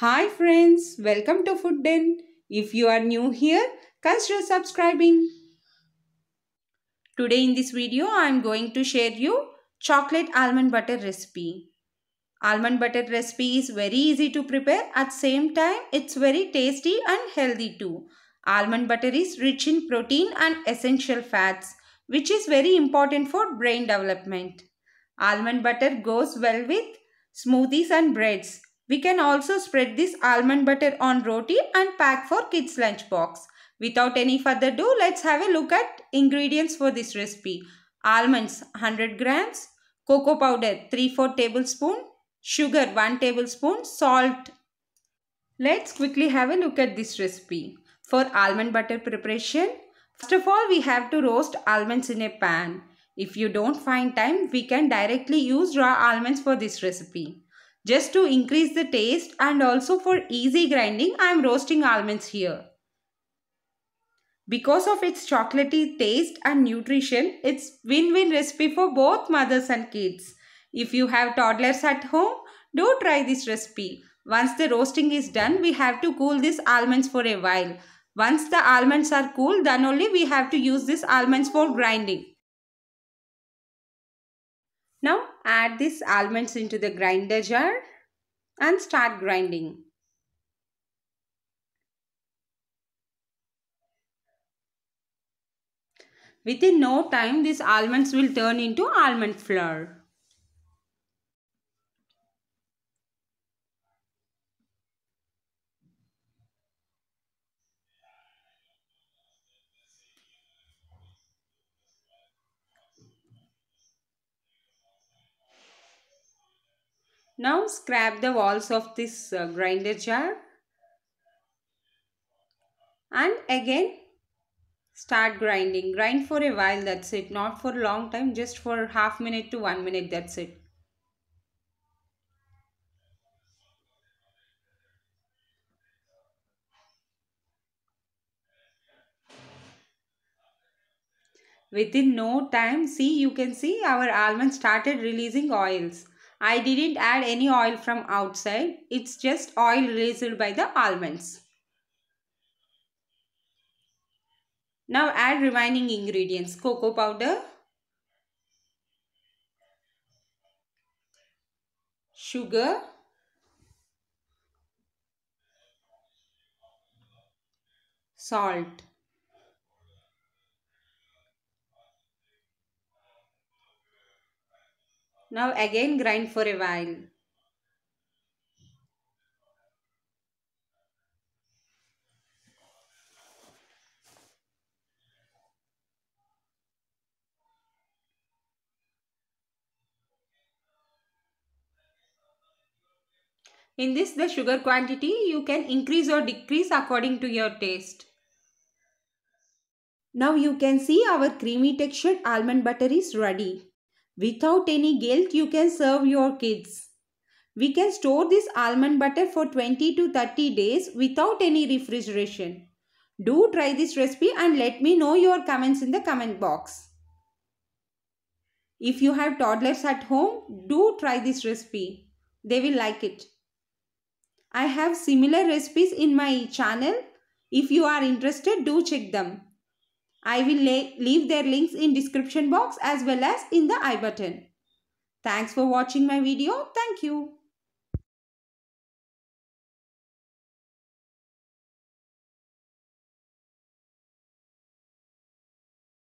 Hi friends, welcome to Food Den. If you are new here, consider subscribing. Today in this video, I am going to share you chocolate almond butter recipe. Almond butter recipe is very easy to prepare. At same time, it's very tasty and healthy too. Almond butter is rich in protein and essential fats, which is very important for brain development. Almond butter goes well with smoothies and breads we can also spread this almond butter on roti and pack for kids lunch box. Without any further ado, let's have a look at ingredients for this recipe. Almonds 100 grams, cocoa powder 3-4 tablespoon, sugar 1 tablespoon, salt. Let's quickly have a look at this recipe. For almond butter preparation, first of all we have to roast almonds in a pan. If you don't find time, we can directly use raw almonds for this recipe. Just to increase the taste and also for easy grinding, I am roasting almonds here. Because of its chocolatey taste and nutrition, it's win-win recipe for both mothers and kids. If you have toddlers at home, do try this recipe. Once the roasting is done, we have to cool these almonds for a while. Once the almonds are cool, then only we have to use these almonds for grinding. Now Add these almonds into the grinder jar and start grinding. Within no time, these almonds will turn into almond flour. Now scrape the walls of this uh, grinder jar and again start grinding. Grind for a while that's it not for a long time just for half minute to one minute that's it. Within no time see you can see our almond started releasing oils. I didn't add any oil from outside. It's just oil raised by the almonds. Now add remaining ingredients. Cocoa powder. Sugar. Salt. Now again grind for a while. In this the sugar quantity you can increase or decrease according to your taste. Now you can see our creamy textured almond butter is ready. Without any guilt, you can serve your kids. We can store this almond butter for 20 to 30 days without any refrigeration. Do try this recipe and let me know your comments in the comment box. If you have toddlers at home, do try this recipe. They will like it. I have similar recipes in my channel. If you are interested, do check them. I will leave their links in description box as well as in the I button. Thanks for watching my video. Thank you.